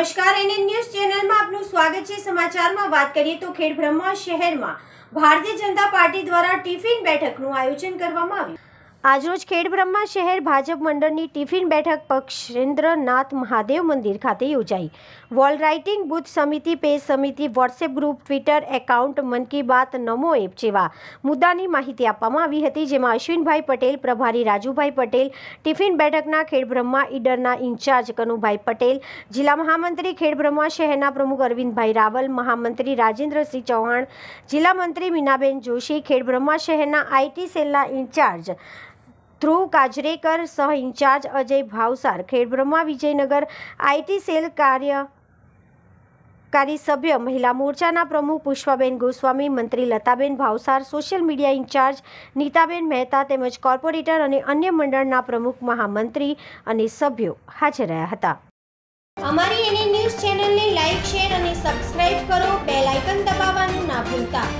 નમસ્કાર NN news ચેનલમાં આપનું સ્વાગત છે સમાચારમાં વાત કરીએ તો ખેડ શહેરમાં ભારતીય જનતા પાર્ટી દ્વારા ટિફિન બેઠકનું આયોજન કરવામાં આવ્યું આજરોજ ખેડબ્રહ્મા શહેર ભાજપ મંડળની ટિફિન બેઠક પક્ષેન્દ્રનાથ મહાદેવ મંદિર ખાતે યોજાઈ વોલ રાઇટિંગ બુથ સમિતિ પેજ સમિતિ WhatsApp group Twitter account Mann Ki Baat નમો એપ જેવા મુદ્દાની માહિતી આપવામાં આવી હતી જેમાં અશ્વિનભાઈ પટેલ પ્રભારી રાજુભાઈ પટેલ ટિફિન બેઠકના ખેડબ્રહ્મા ઈડરના ઇન્ચાર્જ કનુભાઈ પટેલ જિલ્લા મહામંત્રી ખેડબ્રહ્મા શહેરના પ્રમુખ અરવિંદભાઈ રાવલ મહામંત્રી રાજેન્દ્રસિંહ ચૌહાણ જિલ્લા મંત્રી મીનાબેન જોશી ખેડબ્રહ્મા શહેરના આઈટી સેલના ઇન્ચાર્જ ધ્રુવ કાજરેકર સહ incharge Ajay Bhavsar Khedbrahma Vijaynagar IT cell કાર્ય કાર્ય સભ્ય મહિલા મોરચાના પ્રમુખ પુષ્પાબેન ગોસ્વામી મંત્રી Lataben Bhavsar social media incharge Nitaben Mehta તેમજ કોર્પોરેટર અને અન્ય મંડળના પ્રમુખ મહામંત્રી અને સભ્યો હાજર રહ્યા હતા અમારી એની ન્યૂઝ ચેનલને લાઇક શેર અને સબસ્ક્રાઇબ કરો બેલ આઇકન દબાવવાનું ના ભૂલતા